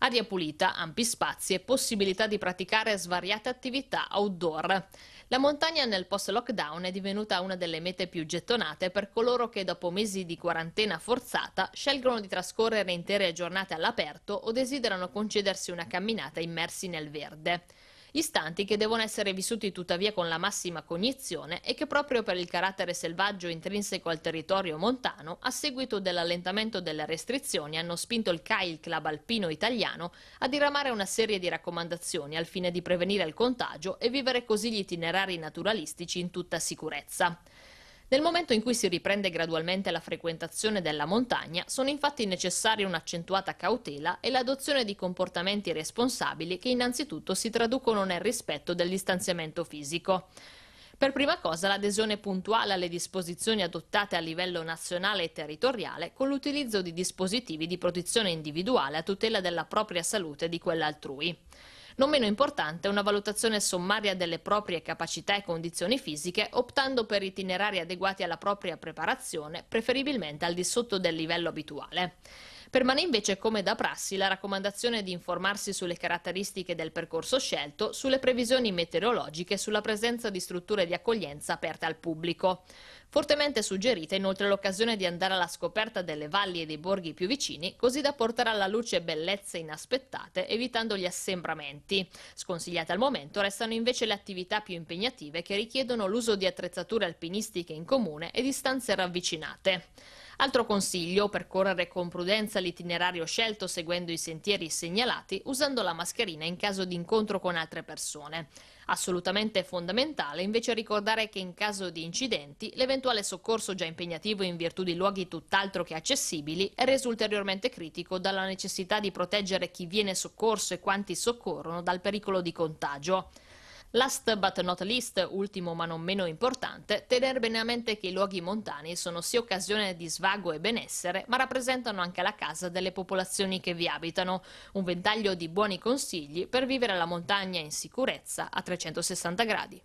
Aria pulita, ampi spazi e possibilità di praticare svariate attività outdoor. La montagna nel post-lockdown è divenuta una delle mete più gettonate per coloro che dopo mesi di quarantena forzata scelgono di trascorrere intere giornate all'aperto o desiderano concedersi una camminata immersi nel verde. Istanti che devono essere vissuti tuttavia con la massima cognizione e che proprio per il carattere selvaggio intrinseco al territorio montano, a seguito dell'allentamento delle restrizioni, hanno spinto il CAI, il club alpino italiano, a diramare una serie di raccomandazioni al fine di prevenire il contagio e vivere così gli itinerari naturalistici in tutta sicurezza. Nel momento in cui si riprende gradualmente la frequentazione della montagna, sono infatti necessarie un'accentuata cautela e l'adozione di comportamenti responsabili che innanzitutto si traducono nel rispetto del distanziamento fisico. Per prima cosa l'adesione puntuale alle disposizioni adottate a livello nazionale e territoriale con l'utilizzo di dispositivi di protezione individuale a tutela della propria salute e di quella altrui. Non meno importante è una valutazione sommaria delle proprie capacità e condizioni fisiche, optando per itinerari adeguati alla propria preparazione, preferibilmente al di sotto del livello abituale. Permane invece, come da prassi, la raccomandazione di informarsi sulle caratteristiche del percorso scelto, sulle previsioni meteorologiche e sulla presenza di strutture di accoglienza aperte al pubblico. Fortemente suggerita inoltre l'occasione di andare alla scoperta delle valli e dei borghi più vicini, così da portare alla luce bellezze inaspettate, evitando gli assembramenti. Sconsigliate al momento restano invece le attività più impegnative che richiedono l'uso di attrezzature alpinistiche in comune e distanze ravvicinate. Altro consiglio, percorrere con prudenza l'itinerario scelto seguendo i sentieri segnalati usando la mascherina in caso di incontro con altre persone. Assolutamente fondamentale invece ricordare che in caso di incidenti l'eventuale soccorso già impegnativo in virtù di luoghi tutt'altro che accessibili è reso ulteriormente critico dalla necessità di proteggere chi viene soccorso e quanti soccorrono dal pericolo di contagio. Last but not least, ultimo ma non meno importante, tenere bene a mente che i luoghi montani sono sì occasione di svago e benessere, ma rappresentano anche la casa delle popolazioni che vi abitano. Un ventaglio di buoni consigli per vivere la montagna in sicurezza a 360 gradi.